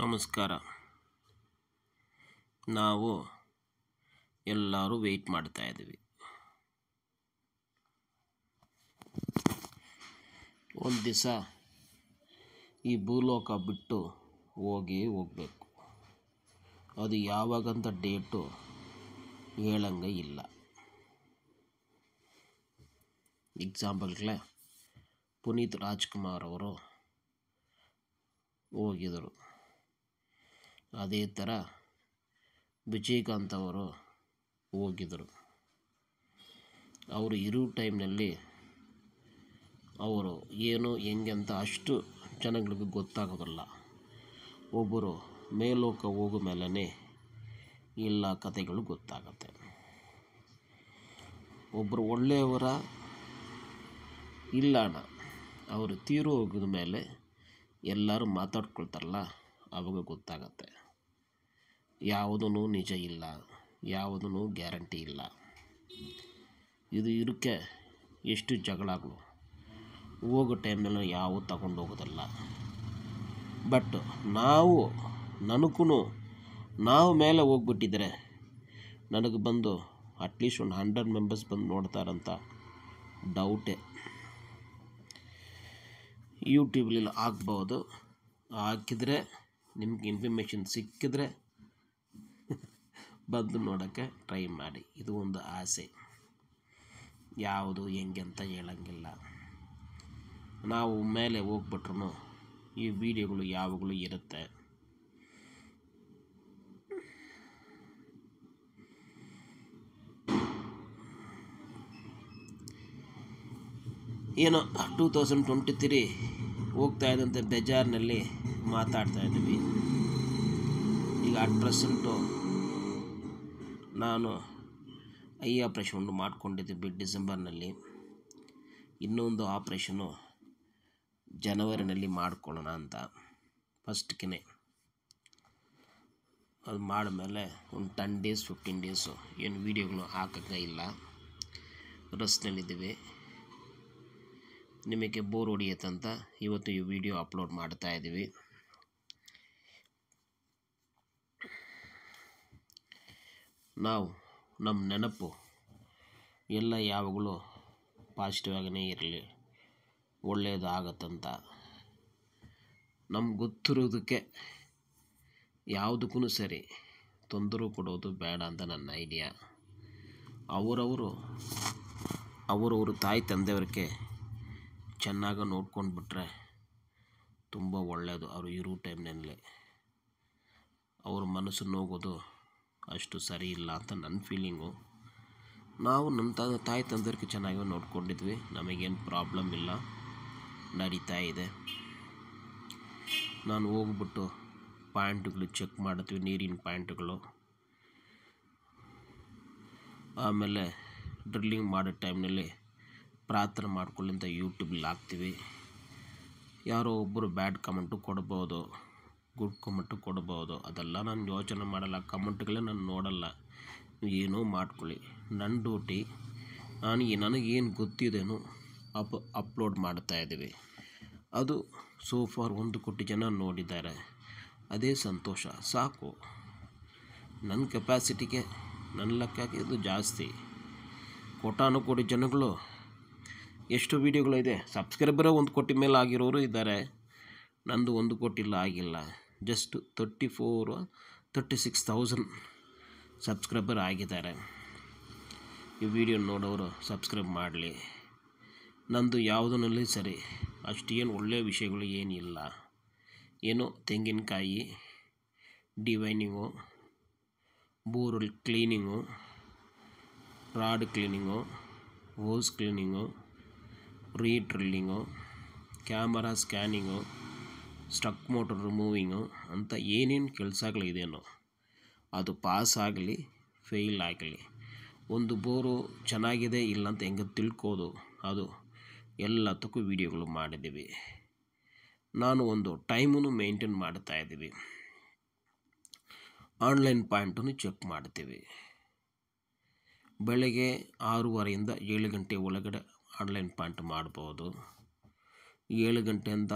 ನಮಸ್ಕಾರ ನಾವು ಎಲ್ಲರೂ ವೆಯ್ಟ್ ಮಾಡ್ತಾ ಇದ್ದೀವಿ ಒಂದು ದಿವಸ ಈ ಭೂಲೋಕ ಬಿಟ್ಟು ಹೋಗಿ ಹೋಗಬೇಕು ಅದು ಯಾವಾಗಂತ ಡೇಟು ಹೇಳಂಗೆ ಇಲ್ಲ ಎಕ್ಸಾಂಪಲ್ಗಳೇ ಪುನೀತ್ ರಾಜ್ಕುಮಾರ್ ಅವರು ಹೋಗಿದರು ಅದೇ ಥರ ವಿಜಯಕಾಂತ್ ಅವರು ಹೋಗಿದ್ದರು ಅವರು ಇರೋ ಟೈಮ್ನಲ್ಲಿ ಅವರು ಏನು ಹೆಂಗೆ ಅಂತ ಅಷ್ಟು ಜನಗಳಿಗೆ ಗೊತ್ತಾಗೋದಿಲ್ಲ ಒಬ್ಬರು ಮೇಲೋಕ ಹೋಗೋ ಮೇಲೇ ಎಲ್ಲ ಕಥೆಗಳು ಗೊತ್ತಾಗುತ್ತೆ ಒಬ್ಬರು ಒಳ್ಳೆಯವರ ಇಲ್ಲಣ್ಣ ಅವರು ತೀರು ಹೋಗಿದ ಮೇಲೆ ಎಲ್ಲರೂ ಮಾತಾಡ್ಕೊಳ್ತಾರಲ್ಲ ಅವಾಗ ಗೊತ್ತಾಗತ್ತೆ ಯಾವುದೂ ನಿಜ ಇಲ್ಲ ಯಾವುದೂ ಗ್ಯಾರಂಟಿ ಇಲ್ಲ ಇದು ಇರೋಕ್ಕೆ ಎಷ್ಟು ಜಗಳಗಳು ಹೋಗೋ ಟೈಮ್ನಲ್ಲೂ ಯಾವೂ ತಗೊಂಡು ಹೋಗೋದಲ್ಲ ಬಟ್ ನಾವು ನನಗೂ ನಾವು ಮೇಲೆ ಹೋಗ್ಬಿಟ್ಟಿದ್ರೆ ನನಗೆ ಬಂದು ಅಟ್ಲೀಸ್ಟ್ ಒಂದು ಹಂಡ್ರೆಡ್ ಮೆಂಬರ್ಸ್ ಬಂದು ನೋಡ್ತಾರಂತ ಡೌಟೇ ಯೂಟ್ಯೂಬ್ಲಿಲ್ಲ ಹಾಕ್ಬೋದು ಹಾಕಿದರೆ ನಿಮ್ಗೆ ಇನ್ಫಾರ್ಮೇಷನ್ ಸಿಕ್ಕಿದ್ರೆ ಬಂದು ನೋಡೋಕ್ಕೆ ಟ್ರೈ ಮಾಡಿ ಇದು ಒಂದು ಆಸೆ ಯಾವುದು ಹೆಂಗೆ ಅಂತ ಹೇಳಂಗಿಲ್ಲ ನಾವು ಮೇಲೆ ಹೋಗ್ಬಿಟ್ರು ಈ ವಿಡಿಯೋಗಳು ಯಾವಾಗಲೂ ಇರುತ್ತೆ ಏನೋ ಟೂ ತೌಸಂಡ್ ಟ್ವೆಂಟಿ ತ್ರೀ ಹೋಗ್ತಾ ಇದ್ದಂಥ ಬೇಜಾರಿನಲ್ಲಿ ಮಾತಾಡ್ತಾ ಇದ್ದೀವಿ ಈಗ ಅಟ್ ಪ್ರೆಸೆಂಟು ನಾನು ಐ ಆಪ್ರೇಷನ್ ಬಿ ಡಿಸೆಂಬರ್ನಲ್ಲಿ ಇನ್ನೊಂದು ಆಪ್ರೇಷನು ಜನವರಿನಲ್ಲಿ ಮಾಡ್ಕೊಳ್ಳೋಣ ಅಂತ ಫಸ್ಟ್ಗೆ ಅದು ಮಾಡಿದ್ಮೇಲೆ ಒಂದು ಟೆನ್ ಡೇಸ್ ಫಿಫ್ಟೀನ್ ಡೇಸು ಏನು ವೀಡಿಯೋಗಳು ಹಾಕೋಕ್ಕೆ ಇಲ್ಲ ರಸ್ನಲ್ಲಿದ್ದೀವಿ ನಿಮಗೆ ಬೋರ್ ಹೊಡಿಯತ್ತಂತ ಇವತ್ತು ಈ ವಿಡಿಯೋ ಅಪ್ಲೋಡ್ ಮಾಡ್ತಾ ಇದ್ದೀವಿ ನಾವು ನಮ್ಮ ನೆನಪು ಎಲ್ಲ ಯಾವಾಗಲೂ ಪಾಸಿಟಿವ್ ಆಗೇ ಇರಲಿ ಒಳ್ಳೆಯದು ಆಗತ್ತಂತ ನಮ್ಗೆ ಗೊತ್ತಿರೋದಕ್ಕೆ ಯಾವುದಕ್ಕೂ ಸರಿ ತೊಂದರೆ ಕೊಡೋದು ಬೇಡ ಅಂತ ನನ್ನ ಐಡಿಯಾ ಅವರವರು ಅವರವರು ತಾಯಿ ತಂದೆಯವ್ರಿಗೆ ಚೆನ್ನಾಗಿ ನೋಡ್ಕೊಂಡು ಬಿಟ್ಟರೆ ತುಂಬ ಒಳ್ಳೆಯದು ಅವರು ಇರೋ ಟೈಮ್ನಲ್ಲಿ ಅವ್ರ ಮನಸ್ಸು ನೋಗೋದು ಅಷ್ಟು ಸರಿ ಇಲ್ಲ ಅಂತ ನನ್ನ ಫೀಲಿಂಗು ನಾವು ನಮ್ಮ ತ ತಾಯಿ ತಂದರಿಗೆ ಚೆನ್ನಾಗಿ ನೋಡ್ಕೊಂಡಿದ್ವಿ ನಮಗೇನು ಪ್ರಾಬ್ಲಮ್ ಇಲ್ಲ ನಡೀತಾ ಇದೆ ನಾನು ಹೋಗ್ಬಿಟ್ಟು ಪ್ಯಾಂಟ್ಗಳು ಚೆಕ್ ಮಾಡಿದ್ವಿ ನೀರಿನ ಪ್ಯಾಂಟ್ಗಳು ಆಮೇಲೆ ಡ್ರಿಲ್ಲಿಂಗ್ ಮಾಡೋ ಟೈಮ್ನಲ್ಲಿ ಪ್ರಾರ್ಥನೆ ಮಾಡ್ಕೊಳ್ಳಿ ಅಂತ ಯೂಟ್ಯೂಬಲ್ಲಿ ಹಾಕ್ತೀವಿ ಯಾರೋ ಒಬ್ಬರು ಬ್ಯಾಡ್ ಕಮೆಂಟು ಕೊಡ್ಬೋದು ಗುಡ್ ಕಮೆಂಟು ಕೊಡ್ಬೋದು ಅದೆಲ್ಲ ನಾನು ಯೋಚನೆ ಮಾಡಲ್ಲ ಕಮೆಂಟ್ಗಳೇ ನಾನು ನೋಡಲ್ಲ ಏನೂ ಮಾಡ್ಕೊಳ್ಳಿ ನನ್ನ ಡ್ಯೂಟಿ ನಾನು ನನಗೇನು ಗೊತ್ತಿದೇನೋ ಅಪ್ ಅಪ್ಲೋಡ್ ಇದ್ದೀವಿ ಅದು ಸೋ ಫಾರ್ ಒಂದು ಕೋಟಿ ಜನ ನೋಡಿದ್ದಾರೆ ಅದೇ ಸಂತೋಷ ಸಾಕು ನನ್ನ ಕೆಪಾಸಿಟಿಗೆ ನನ್ನ ಲೆಕ್ಕಕ್ಕೆ ಇದು ಜಾಸ್ತಿ ಕೋಟಾನು ಕೋಟಿ ಜನಗಳು ಎಷ್ಟು ವೀಡಿಯೋಗಳಿದೆ ಸಬ್ಸ್ಕ್ರೈಬರೇ ಒಂದು ಕೋಟಿ ಮೇಲೆ ಆಗಿರೋರು ಇದ್ದಾರೆ ನಂದು ಒಂದು ಕೋಟಿ ಇಲ್ಲ ಆಗಿಲ್ಲ just thirty four thirty six thousand subscriber ಆಗಿದ್ದಾರೆ ಈ ವಿಡಿಯೋ ನೋಡೋರು ಸಬ್ಸ್ಕ್ರೈಬ್ ಮಾಡಲಿ ನಂದು ಯಾವುದನ್ನಲ್ಲಿ ಸರಿ ಅಷ್ಟೇನು ಒಳ್ಳೆಯ ವಿಷಯಗಳು ಏನಿಲ್ಲ ಏನೋ ತೆಂಗಿನಕಾಯಿ divining borewell cleaning rod cleaning hose cleaning re drilling camera scanning stuck motor removing ಅಂತ ಏನೇನು ಕೆಲಸಗಳಿದೆಯೋ ಅದು ಪಾಸ್ ಆಗಲಿ ಫೇಲ್ ಆಗಲಿ ಒಂದು ಬೋರು ಚೆನ್ನಾಗಿದೆ ಇಲ್ಲ ಅಂತ ಹೆಂಗೆ ತಿಳ್ಕೋದು ಅದು ಎಲ್ಲದಕ್ಕೂ ವೀಡಿಯೋಗಳು ಮಾಡಿದ್ದೀವಿ ನಾನು ಒಂದು ಟೈಮನ್ನು ಮೇಂಟೈನ್ ಇದ್ದೀವಿ ಆನ್ಲೈನ್ ಪಾಯಿಂಟನ್ನು ಚೆಕ್ ಮಾಡ್ತೀವಿ ಬೆಳಗ್ಗೆ ಆರೂವರೆಯಿಂದ ಏಳು ಗಂಟೆ ಒಳಗಡೆ ಆನ್ಲೈನ್ ಪಾಯಿಂಟ್ ಮಾಡ್ಬೋದು ಏಳು ಗಂಟೆಯಿಂದ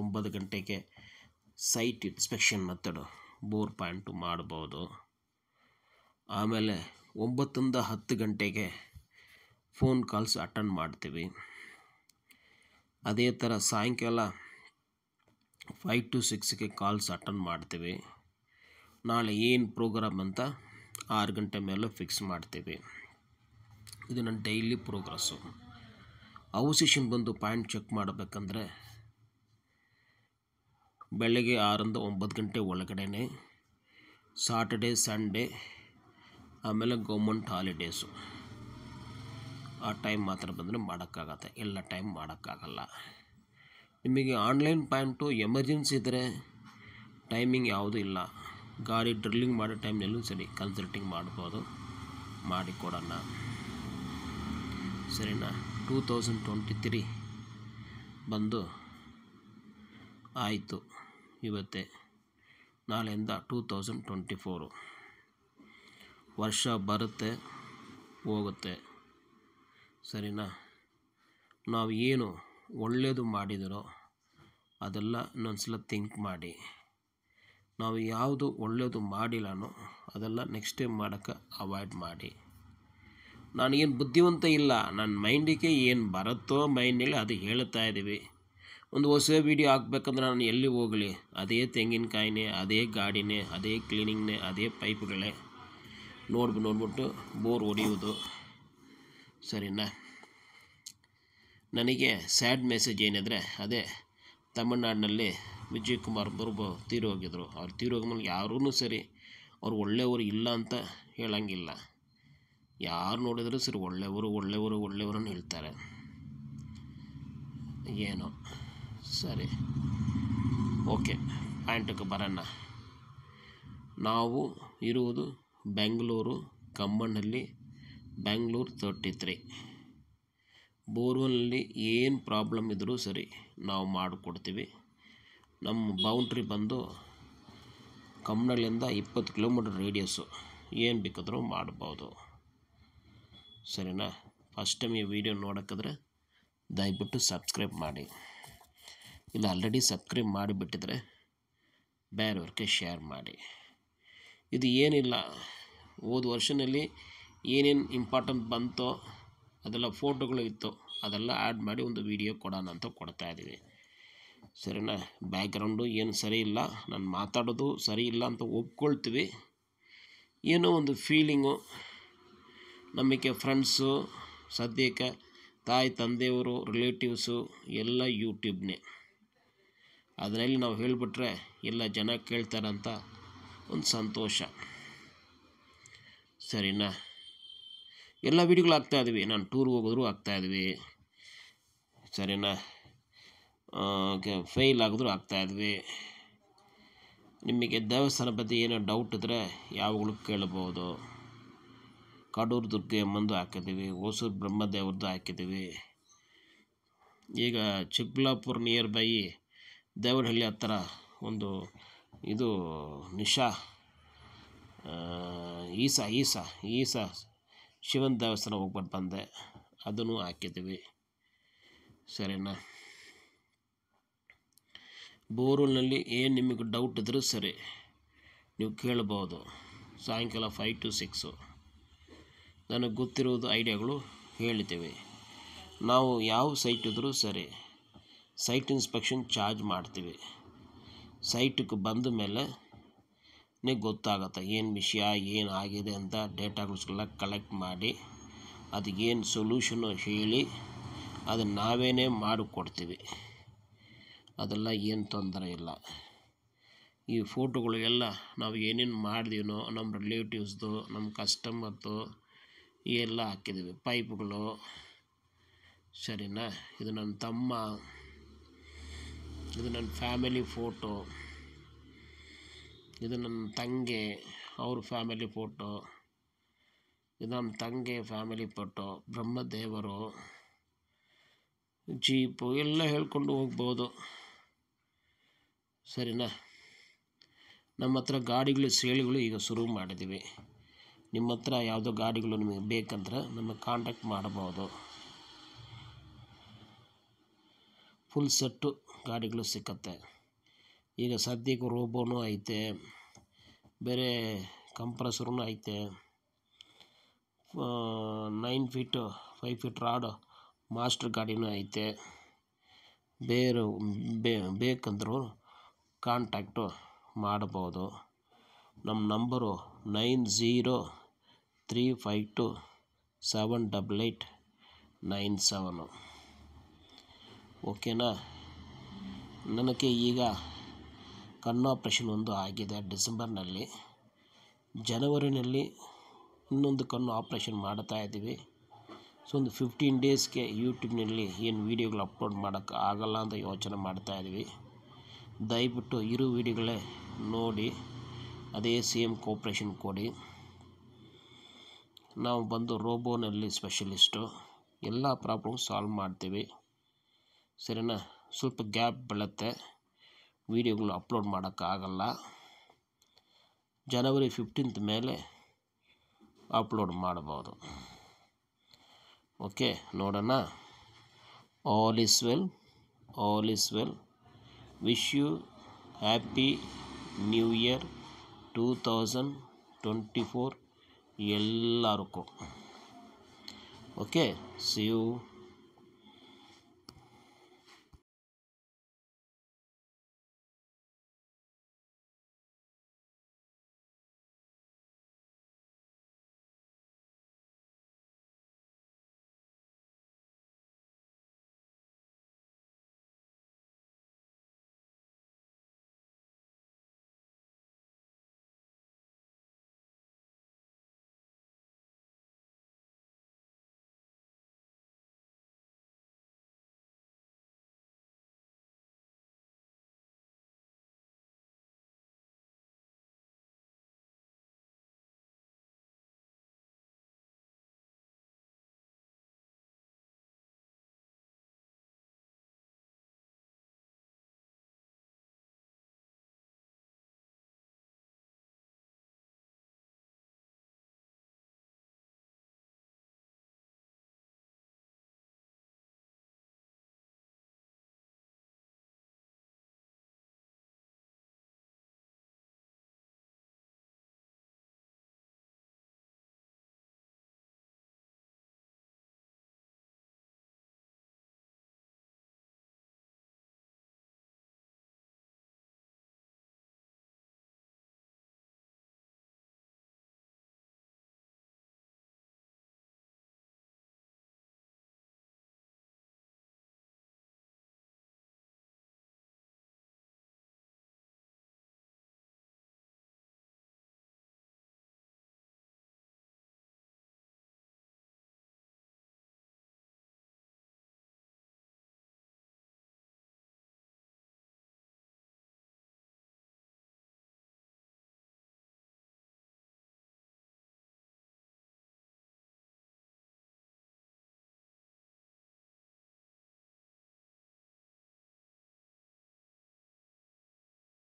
ಒಂಬತ್ತು ಗಂಟೆಗೆ site inspection method bore point ಮಾಡ್ಬೋದು ಆಮೇಲೆ ಒಂಬತ್ತರಿಂದ ಹತ್ತು ಗಂಟೆಗೆ ಫೋನ್ ಕಾಲ್ಸ್ ಅಟೆಂಡ್ ಮಾಡ್ತೀವಿ ಅದೇ ಥರ ಸಾಯಂಕಾಲ ಫೈವ್ ಟು ಸಿಕ್ಸ್ಗೆ ಕಾಲ್ಸ್ ಅಟೆಂಡ್ ಮಾಡ್ತೀವಿ ನಾಳೆ ಏನು ಪ್ರೋಗ್ರಾಮ್ ಅಂತ ಆರು ಗಂಟೆ ಮೇಲೆ ಫಿಕ್ಸ್ ಮಾಡ್ತೀವಿ ಇದು ನನ್ನ ಡೈಲಿ ಪ್ರೋಗ್ರೆಸ್ಸು ಅವಶೇಷನ್ ಬಂದು ಪಾಯಿಂಟ್ ಚೆಕ್ ಮಾಡಬೇಕಂದ್ರೆ ಬೆಳಗ್ಗೆ ಆರರಿಂದ ಒಂಬತ್ತು ಗಂಟೆ ಒಳಗಡೆ ಸಾಟರ್ಡೆ ಸಂಡೇ ಆಮೇಲೆ ಗೌರ್ಮೆಂಟ್ ಹಾಲಿಡೇಸು ಆ ಟೈಮ್ ಮಾತ್ರ ಬಂದರೆ ಮಾಡೋಕ್ಕಾಗತ್ತೆ ಎಲ್ಲ ಟೈಮ್ ಮಾಡೋಕ್ಕಾಗಲ್ಲ ನಿಮಗೆ ಆನ್ಲೈನ್ ಪ್ಯಾಂಟು ಎಮರ್ಜೆನ್ಸಿ ಇದ್ದರೆ ಟೈಮಿಂಗ್ ಯಾವುದೂ ಇಲ್ಲ ಗಾಡಿ ಡ್ರಿಲ್ಲಿಂಗ್ ಮಾಡೋ ಟೈಮ್ನಲ್ಲೂ ಸರಿ ಕನ್ಸಲ್ಟಿಂಗ್ ಮಾಡ್ಬೋದು ಮಾಡಿಕೊಡೋಣ ಸರಿನಾ ಟೂ ತೌಸಂಡ್ ಟ್ವೆಂಟಿ ತ್ರೀ ಬಂದು ಆಯಿತು ಇವತ್ತೇ ನಾಳೆಯಿಂದ ಟೂ ತೌಸಂಡ್ ಟ್ವೆಂಟಿ ಫೋರು ವರ್ಷ ಬರುತ್ತೆ ಹೋಗುತ್ತೆ ಸರಿನಾ ನಾವು ಏನು ಒಳ್ಳೆಯದು ಮಾಡಿದರೋ ಅದೆಲ್ಲ ಇನ್ನೊಂದ್ಸಲ ಥಿಂಕ್ ಮಾಡಿ ನಾವು ಯಾವುದು ಒಳ್ಳೆಯದು ಮಾಡಿಲ್ಲನೋ ಅದೆಲ್ಲ ನೆಕ್ಸ್ಟ್ ಟೈಮ್ ಮಾಡೋಕ್ಕೆ ಅವಾಯ್ಡ್ ಮಾಡಿ ನಾನೇನು ಬುದ್ಧಿವಂತ ಇಲ್ಲ ನನ್ನ ಮೈಂಡಿಗೆ ಏನು ಬರುತ್ತೋ ಮೈಂಡಲ್ಲಿ ಅದು ಹೇಳ್ತಾ ಇದ್ದೀವಿ ಒಂದು ಹೊಸ ವೀಡಿಯೋ ಹಾಕ್ಬೇಕಂದ್ರೆ ನಾನು ಎಲ್ಲಿ ಹೋಗಲಿ ಅದೇ ತೆಂಗಿನಕಾಯಿನೇ ಅದೇ ಗಾಡಿನೇ ಅದೇ ಕ್ಲೀನಿಂಗ್ನೇ ಅದೇ ಪೈಪ್ಗಳೇ ನೋಡ್ಬಿಟ್ಟು ನೋಡ್ಬಿಟ್ಟು ಬೋರ್ ಹೊಡೆಯುವುದು ಸರಿನಾ ನನಗೆ ಸ್ಯಾಡ್ ಮೆಸೇಜ್ ಏನಿದ್ರೆ ಅದೇ ತಮಿಳ್ನಾಡಿನಲ್ಲಿ ವಿಜಯ್ ಕುಮಾರ್ ಬರ್ಬೋ ಹೋಗಿದ್ರು ಅವ್ರು ಹೋಗಿ ಮೇಲೆ ಯಾರೂ ಸರಿ ಅವ್ರು ಒಳ್ಳೆಯವರು ಇಲ್ಲ ಅಂತ ಹೇಳಂಗಿಲ್ಲ ಯಾರು ನೋಡಿದರೂ ಸರಿ ಒಳ್ಳೆಯವರು ಒಳ್ಳೆಯವರು ಒಳ್ಳೆಯವರು ಹೇಳ್ತಾರೆ ಏನು ಸರಿ ಓಕೆ ಪಾಯಿಂಟ್ಗೆ ಬರೋಣ ನಾವು ಇರುವುದು ಬೆಂಗಳೂರು ಕಮ್ಮಣ್ಣಲ್ಲಿ ಬೆಂಗಳೂರು ತರ್ಟಿ ತ್ರೀ ಬೋರ್ವೆಲ್ನಲ್ಲಿ ಏನು ಪ್ರಾಬ್ಲಮ್ ಇದ್ದರೂ ಸರಿ ನಾವು ಮಾಡಿಕೊಡ್ತೀವಿ ನಮ್ಮ ಬೌಂಡ್ರಿ ಬಂದು ಕಂಬಳಲ್ಲಿಂದ ಇಪ್ಪತ್ತು ಕಿಲೋಮೀಟ್ರ್ ರೇಡಿಯಸ್ಸು ಏನು ಬೇಕಾದರೂ ಮಾಡ್ಬೋದು ಸರಿನಾ ಫಸ್ಟ್ ಟೈಮ್ ಈ ವಿಡಿಯೋ ನೋಡೋಕ್ಕಾದ್ರೆ ದಯವಿಟ್ಟು ಸಬ್ಸ್ಕ್ರೈಬ್ ಮಾಡಿ ಇಲ್ಲ ಆಲ್ರೆಡಿ ಸಬ್ಸ್ಕ್ರೈಬ್ ಮಾಡಿಬಿಟ್ಟಿದ್ರೆ ಬೇರೆಯವ್ರಿಗೆ ಶೇರ್ ಮಾಡಿ ಇದು ಏನಿಲ್ಲ ಹೋದ ವರ್ಷದಲ್ಲಿ ಏನೇನು ಇಂಪಾರ್ಟೆಂಟ್ ಬಂತೋ ಅದೆಲ್ಲ ಫೋಟೋಗಳು ಇತ್ತು ಅದೆಲ್ಲ ಆ್ಯಡ್ ಮಾಡಿ ಒಂದು ವಿಡಿಯೋ ಕೊಡೋಣ ಅಂತ ಕೊಡ್ತಾ ಇದ್ದೀವಿ ಸರಿನಾ ಬ್ಯಾಕ್ಗ್ರೌಂಡು ಏನು ಸರಿ ಇಲ್ಲ ನಾನು ಮಾತಾಡೋದು ಸರಿ ಇಲ್ಲ ಅಂತ ಒಪ್ಕೊಳ್ತೀವಿ ಏನೋ ಒಂದು ಫೀಲಿಂಗು ನಮಗೆ ಫ್ರೆಂಡ್ಸು ಸದ್ಯಕ್ಕೆ ತಾಯಿ ತಂದೆಯವರು ರಿಲೇಟಿವ್ಸು ಎಲ್ಲ ಯೂಟ್ಯೂಬ್ನೇ ಅದರಲ್ಲಿ ನಾವು ಹೇಳಿಬಿಟ್ರೆ ಎಲ್ಲ ಜನ ಕೇಳ್ತಾರಂತ ಒಂದು ಸಂತೋಷ ಸರಿನಾ ಎಲ್ಲ ವೀಡಿಯೋಗಳು ಆಗ್ತಾಯಿದ್ವಿ ನಾನು ಟೂರ್ಗೆ ಹೋಗಿದ್ರು ಆಗ್ತಾಯಿದ್ವಿ ಸರಿನಾ ಫೇಲ್ ಆಗಿದ್ರು ಆಗ್ತಾಯಿದ್ವಿ ನಿಮಗೆ ದೇವಸ್ಥಾನ ಬಗ್ಗೆ ಏನೋ ಡೌಟ್ ಇದ್ದರೆ ಯಾವಾಗಲೂ ಕೇಳ್ಬೋದು ಕಾಡೂರು ಎಂಬಂದು ಹಾಕಿದ್ದೀವಿ ಹೊಸೂರು ಬ್ರಹ್ಮದೇವ್ರದ್ದು ಹಾಕಿದ್ದೀವಿ ಈಗ ಚಿಕ್ಕಬಳ್ಳಾಪುರ ನಿಯರ್ ಬೈ ದೇವನಹಳ್ಳಿ ಹತ್ತಿರ ಒಂದು ಇದು ನಿಶಾ ಈಸಾ ಈಸಾ ಈಸಾ ಶಿವನ ದೇವಸ್ಥಾನ ಹೋಗ್ಬಿಟ್ಟು ಬಂದೆ ಅದನ್ನು ಹಾಕಿದ್ದೀವಿ ಸರಿನಾ ಬೋರ್ವೆಲ್ನಲ್ಲಿ ಏನು ನಿಮಗೆ ಡೌಟ್ ಇದ್ದರೂ ಸರಿ ನೀವು ಕೇಳ್ಬೋದು ಸಾಯಂಕಾಲ ಫೈವ್ ಟು ಸಿಕ್ಸು ನನಗೆ ಗೊತ್ತಿರುವುದು ಐಡಿಯಾಗಳು ಹೇಳಿದ್ದೇವೆ ನಾವು ಯಾವ ಸೈಟ್ ಇದ್ದರೂ ಸರಿ ಸೈಟ್ ಇನ್ಸ್ಪೆಕ್ಷನ್ ಚಾರ್ಜ್ ಮಾಡ್ತೀವಿ ಸೈಟಿಗೆ ಬಂದ ಮೇಲೆ ನಿಮಗೆ ಗೊತ್ತಾಗತ್ತೆ ಏನು ವಿಷಯ ಏನು ಆಗಿದೆ ಅಂತ ಡೇಟಾಗಳ್ಸ್ಗೆಲ್ಲ ಕಲೆಕ್ಟ್ ಮಾಡಿ ಅದಕ್ಕೇನು ಸೊಲ್ಯೂಷನು ಹೇಳಿ ಅದನ್ನು ನಾವೇನೇ ಮಾಡಿಕೊಡ್ತೀವಿ ಅದೆಲ್ಲ ಏನು ತೊಂದರೆ ಇಲ್ಲ ಈ ಫೋಟೋಗಳಿಗೆಲ್ಲ ನಾವು ಏನೇನು ಮಾಡಿದೀವೋ ನಮ್ಮ ರಿಲೇಟಿವ್ಸ್ದು ನಮ್ಮ ಕಸ್ಟಮರ್ದು ಎಲ್ಲ ಹಾಕಿದ್ದೀವಿ ಪೈಪ್ಗಳು ಸರಿನಾ ಇದು ನನ್ನ ತಮ್ಮ ಇದು ನನ್ನ ಫ್ಯಾಮಿಲಿ ಫೋಟೋ ಇದು ನನ್ನ ತಂಗಿ ಅವ್ರ ಫ್ಯಾಮಿಲಿ ಫೋಟೋ ಇದು ನಮ್ಮ ತಂಗಿ ಫ್ಯಾಮಿಲಿ ಫೋಟೋ ಬ್ರಹ್ಮದೇವರು ಜೀಪು ಎಲ್ಲ ಹೇಳ್ಕೊಂಡು ಹೋಗ್ಬೋದು ಸರಿನಾ ನಮ್ಮ ಹತ್ರ ಗಾಡಿಗಳು ಸೇಳಿಗಳು ಈಗ ಶುರು ಮಾಡಿದ್ದೀವಿ ನಿಮ್ಮ ಹತ್ರ ಯಾವುದೋ ಗಾಡಿಗಳು ನಿಮಗೆ ಬೇಕಂದ್ರೆ ನಮಗೆ ಕಾಂಟ್ಯಾಕ್ಟ್ ಮಾಡಬಹುದು ಫುಲ್ ಸೆಟ್ಟು ಗಾಡಿಗಳು ಸಿಕ್ಕತ್ತೆ ಈಗ ಸದ್ಯಕ್ಕೆ ರೋಬೋನೂ ಐತೆ ಬೇರೆ ಕಂಪ್ರೆಸರೂ ಐತೆ nine feet five feet rod master ಗಾಡಿನೂ ಐತೆ ಬೇರೆ ಬೇಕಂದರೂ ಕಾಂಟ್ಯಾಕ್ಟು ಮಾಡಬಹುದು ನಮ್ಮ number nine zero three five two seven double eight nine seven ಓಕೆನಾ ನನಗೆ ಈಗ ಕಣ್ಣು ಆಪ್ರೇಷನ್ ಒಂದು ಆಗಿದೆ ಡಿಸೆಂಬರ್ನಲ್ಲಿ ಜನವರಿನಲ್ಲಿ ಇನ್ನೊಂದು ಕಣ್ಣು ಆಪ್ರೇಷನ್ ಮಾಡ್ತಾ ಇದ್ದೀವಿ ಸೊ ಒಂದು ಫಿಫ್ಟೀನ್ ಡೇಸ್ಗೆ ಯೂಟ್ಯೂಬ್ನಲ್ಲಿ ಏನು ವೀಡಿಯೋಗಳು ಅಪ್ಲೋಡ್ ಮಾಡೋಕ್ಕೆ ಆಗಲ್ಲ ಅಂತ ಯೋಚನೆ ಮಾಡ್ತಾ ಇದ್ದೀವಿ ದಯವಿಟ್ಟು ಇರೋ ವೀಡಿಯೋಗಳೇ ನೋಡಿ ಅದೇ ಸೇಮ್ ಕೋಪ್ರೇಷನ್ ಕೊಡಿ ನಾವು ಬಂದು ರೋಬೋನಲ್ಲಿ ಸ್ಪೆಷಲಿಸ್ಟು ಎಲ್ಲ ಪ್ರಾಬ್ಲಮ್ ಸಾಲ್ವ್ ಮಾಡ್ತೀವಿ ಸರಿನಾ ಸ್ವಲ್ಪ ಗ್ಯಾಪ್ ಬೀಳುತ್ತೆ ವೀಡಿಯೋಗಳು ಅಪ್ಲೋಡ್ ಮಾಡೋಕ್ಕಾಗಲ್ಲ ಜನವರಿ ಫಿಫ್ಟೀನ್ತ್ ಮೇಲೆ ಅಪ್ಲೋಡ್ ಮಾಡ್ಬೋದು ಓಕೆ ನೋಡೋಣ all is well all is well wish you happy new year two thousand twenty four ಎಲ್ಲರಿಗೂ ಓಕೆ ಸಿ ಯು